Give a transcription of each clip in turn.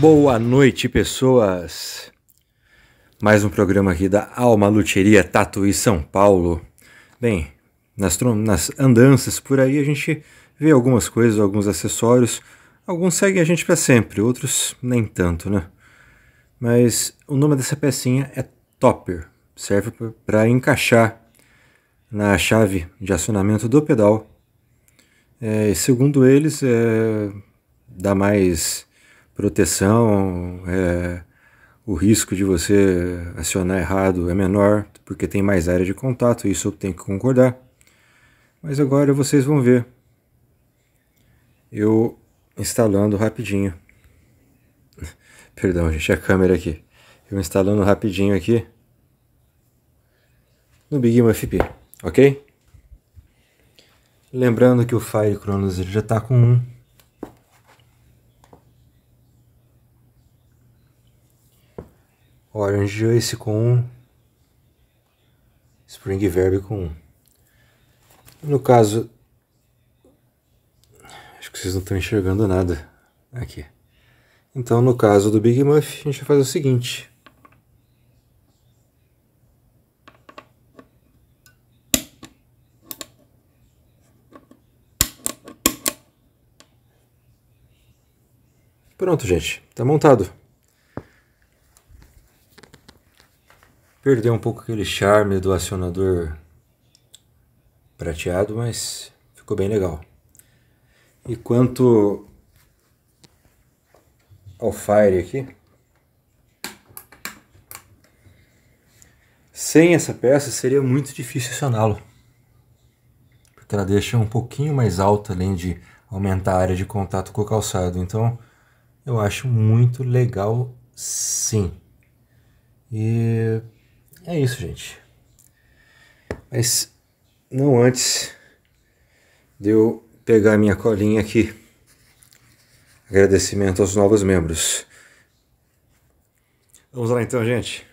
Boa noite, pessoas. Mais um programa aqui da Alma Luteria Tatuí São Paulo. Bem, nas, nas andanças por aí a gente vê algumas coisas, alguns acessórios. Alguns seguem a gente para sempre, outros nem tanto, né? Mas o nome dessa pecinha é topper. Serve para encaixar na chave de acionamento do pedal. É, segundo eles, é, dá mais proteção, é, o risco de você acionar errado é menor, porque tem mais área de contato, isso eu tenho que concordar. Mas agora vocês vão ver eu instalando rapidinho. Perdão, gente, a câmera aqui. Eu instalando rapidinho aqui no Big FP, ok? Lembrando que o Fire Chronos já está com Um. Orange Juice com Spring Verb com No caso, acho que vocês não estão enxergando nada aqui. Então, no caso do Big Muff, a gente vai fazer o seguinte. Pronto, gente. Tá montado. Perdeu um pouco aquele charme do acionador prateado, mas ficou bem legal. E quanto ao fire aqui, sem essa peça seria muito difícil acioná-lo, porque ela deixa um pouquinho mais alta além de aumentar a área de contato com o calçado. Então eu acho muito legal sim. E é isso, gente. Mas não antes de eu pegar minha colinha aqui. Agradecimento aos novos membros. Vamos lá então, gente.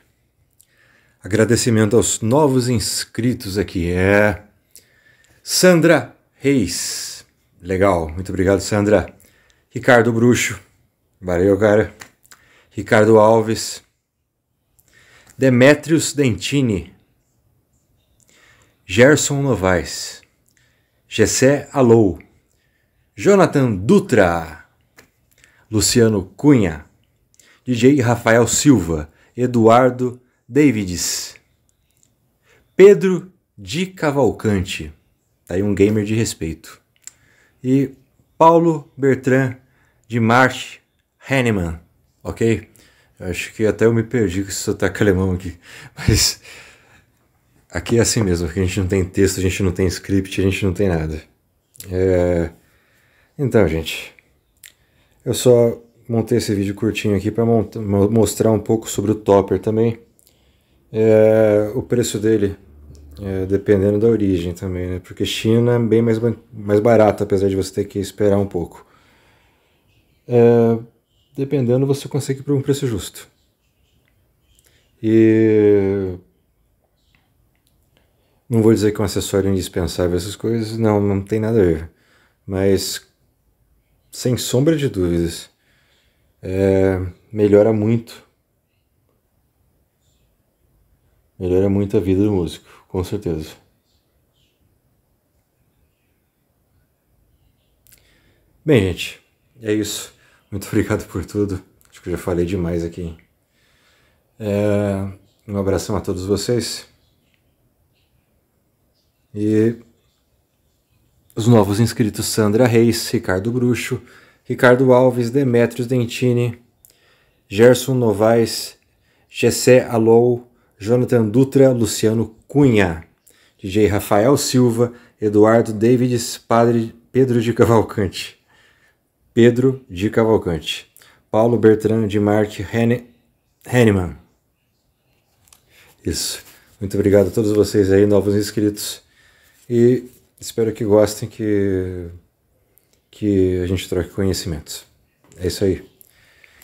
Agradecimento aos novos inscritos aqui. É Sandra Reis. Legal, muito obrigado, Sandra. Ricardo Bruxo. Valeu, cara. Ricardo Alves. Demetrios Dentini, Gerson Novaes, Gessé Alou, Jonathan Dutra, Luciano Cunha, DJ Rafael Silva, Eduardo Davides, Pedro de Cavalcante, tá aí um gamer de respeito, e Paulo Bertrand de Marte Henneman, ok? Acho que até eu me perdi com esse sotaque alemão aqui. Mas aqui é assim mesmo, porque a gente não tem texto, a gente não tem script, a gente não tem nada. É... Então, gente, eu só montei esse vídeo curtinho aqui para mostrar um pouco sobre o topper também. É... O preço dele, é dependendo da origem também, né? Porque China é bem mais, mais barato, apesar de você ter que esperar um pouco. É dependendo você consegue por um preço justo. E não vou dizer que é um acessório é indispensável essas coisas, não, não tem nada a ver. Mas sem sombra de dúvidas, é, melhora muito. Melhora muito a vida do músico, com certeza. Bem, gente, é isso. Muito obrigado por tudo. Acho que eu já falei demais aqui. É, um abração a todos vocês. E os novos inscritos Sandra Reis, Ricardo Bruxo, Ricardo Alves, Demetrios Dentini, Gerson Novaes, Jessé Alou, Jonathan Dutra, Luciano Cunha, DJ Rafael Silva, Eduardo Davides, Padre Pedro de Cavalcante. Pedro de Cavalcante, Paulo Bertrand de Mark Henneman. Isso. Muito obrigado a todos vocês aí, novos inscritos. E espero que gostem, que, que a gente troque conhecimentos. É isso aí.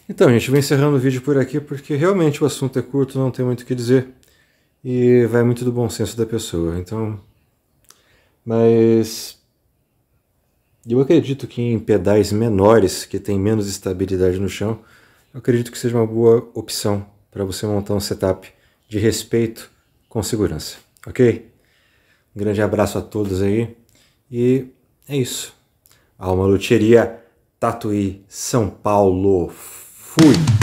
Então, gente, vou encerrando o vídeo por aqui porque realmente o assunto é curto, não tem muito o que dizer e vai muito do bom senso da pessoa. Então, mas eu acredito que em pedais menores, que tem menos estabilidade no chão, eu acredito que seja uma boa opção para você montar um setup de respeito com segurança, ok? Um grande abraço a todos aí e é isso. Alma Luteria, Tatuí, São Paulo. Fui!